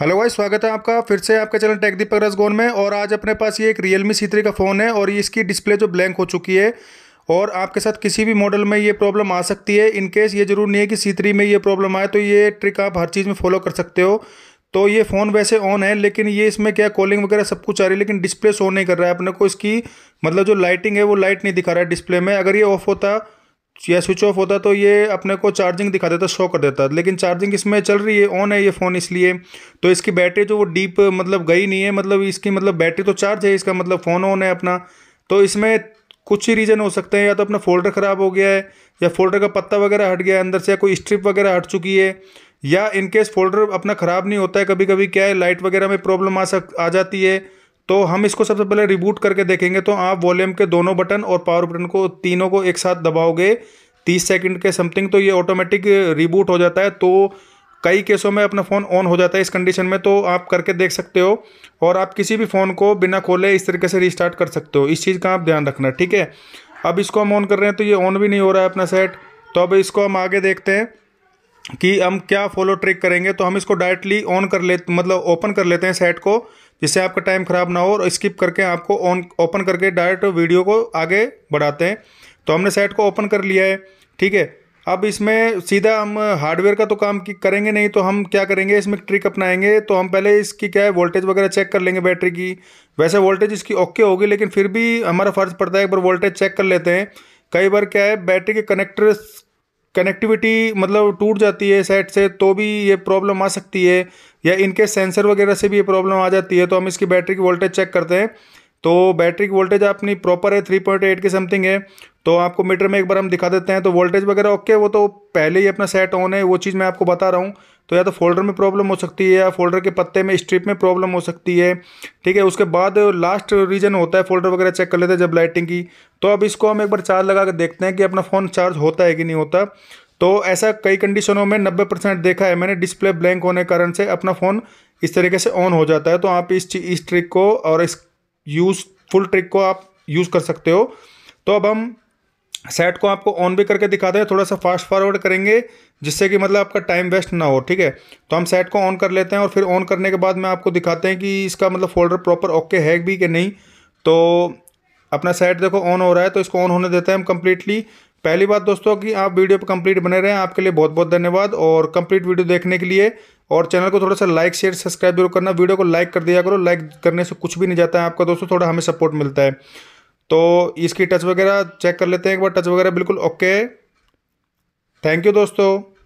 hello भाई स्वागत है आपका फिर से आपका चैनल टेक दीपक रसगोन में और आज अपने पास ये एक रियलमी सी का फ़ोन है और इसकी डिस्प्ले जो ब्लैंक हो चुकी है और आपके साथ किसी भी मॉडल में ये प्रॉब्लम आ सकती है इनकेस ये ज़रूर नहीं है कि सी में ये प्रॉब्लम आए तो ये ट्रिक आप हर चीज़ में फॉलो कर सकते हो तो ये फ़ोन वैसे ऑन है लेकिन ये इसमें क्या कॉलिंग वगैरह सब कुछ आ रही है लेकिन डिस्प्ले शो नहीं कर रहा है अपने को इसकी मतलब जो लाइटिंग है वो लाइट नहीं दिखा रहा है डिस्प्ले में अगर ये ऑफ होता या स्विच ऑफ होता तो ये अपने को चार्जिंग दिखा देता शो कर देता लेकिन चार्जिंग इसमें चल रही है ऑन है ये फ़ोन इसलिए तो इसकी बैटरी जो वो डीप मतलब गई नहीं है मतलब इसकी मतलब बैटरी तो चार्ज है इसका मतलब फ़ोन ऑन है अपना तो इसमें कुछ ही रीज़न हो सकते हैं या तो अपना फोल्डर ख़राब हो गया है या फोल्डर का पत्ता वगैरह हट गया है अंदर से या कोई स्ट्रिप वगैरह हट चुकी है या इनकेस फोल्डर अपना ख़राब नहीं होता है कभी कभी क्या है लाइट वगैरह में प्रॉब्लम आ सक आ जाती है तो हम इसको सबसे पहले रिबूट करके देखेंगे तो आप वॉल्यूम के दोनों बटन और पावर बटन को तीनों को एक साथ दबाओगे तीस सेकंड के समथिंग तो ये ऑटोमेटिक रिबूट हो जाता है तो कई केसों में अपना फ़ोन ऑन हो जाता है इस कंडीशन में तो आप करके देख सकते हो और आप किसी भी फ़ोन को बिना खोले इस तरीके से रिस्टार्ट कर सकते हो इस चीज़ का आप ध्यान रखना ठीक है अब इसको हम ऑन कर रहे हैं तो ये ऑन भी नहीं हो रहा है अपना सेट तो अब इसको हम आगे देखते हैं कि हम क्या फॉलो ट्रिक करेंगे तो हम इसको डायरेक्टली ऑन कर ले मतलब ओपन कर लेते हैं सेट को जिससे आपका टाइम ख़राब ना हो और स्किप करके आपको ऑन ओपन करके डायरेक्ट वीडियो को आगे बढ़ाते हैं तो हमने साइट को ओपन कर लिया है ठीक है अब इसमें सीधा हम हार्डवेयर का तो काम करेंगे नहीं तो हम क्या करेंगे इसमें ट्रिक अपनाएंगे तो हम पहले इसकी क्या है वोल्टेज वगैरह चेक कर लेंगे बैटरी की वैसे वोल्टेज इसकी ओके होगी लेकिन फिर भी हमारा फ़र्ज़ पड़ता है एक बार वोल्टेज चेक कर लेते हैं कई बार क्या है बैटरी के कनेक्टर कनेक्टिविटी मतलब टूट जाती है सेट से तो भी ये प्रॉब्लम आ सकती है या इनके सेंसर वगैरह से भी ये प्रॉब्लम आ जाती है तो हम इसकी बैटरी की वोल्टेज चेक करते हैं तो बैटरी की वोल्टेज अपनी प्रॉपर है थ्री पॉइंट एट की समथिंग है तो आपको मीटर में एक बार हम दिखा देते हैं तो वोल्टेज वगैरह ओके वो तो पहले ही अपना सेट ऑन है वो चीज़ मैं आपको बता रहा हूँ तो या तो फोल्डर में प्रॉब्लम हो सकती है या फोल्डर के पत्ते में स्ट्रिप में प्रॉब्लम हो सकती है ठीक है उसके बाद लास्ट रीजन होता है फोल्डर वगैरह चेक कर लेते हैं जब लाइटिंग की तो अब इसको हम एक बार चार्ज लगा कर देखते हैं कि अपना फ़ोन चार्ज होता है कि नहीं होता तो ऐसा कई कंडीशनों में नब्बे परसेंट देखा है मैंने डिस्प्ले ब्लैंक होने के कारण से अपना फ़ोन इस तरीके से ऑन हो जाता है तो आप इस इस ट्रिक को और इस यूज़फुल ट्रिक को आप यूज़ कर सकते हो तो अब हम सेट को आपको ऑन भी करके दिखाते हैं थोड़ा सा फास्ट फॉरवर्ड करेंगे जिससे कि मतलब आपका टाइम वेस्ट ना हो ठीक है तो हम सेट को ऑन कर लेते हैं और फिर ऑन करने के बाद में आपको दिखाते हैं कि इसका मतलब फोल्डर प्रॉपर ओके है भी कि नहीं तो अपना सेट देखो ऑन हो रहा है तो इसको ऑन होने देते हैं हम कम्प्लीटली पहली बात दोस्तों कि आप वीडियो पर कंप्लीट बने रहें आपके लिए बहुत बहुत धन्यवाद और कंप्लीट वीडियो देखने के लिए और चैनल को थोड़ा सा लाइक शेयर सब्सक्राइब जरूर करना वीडियो को लाइक कर दिया करो लाइक करने से कुछ भी नहीं जाता है आपका दोस्तों थोड़ा हमें सपोर्ट मिलता है तो इसकी टच वगैरह चेक कर लेते हैं एक बार टच वगैरह बिल्कुल ओके थैंक यू दोस्तों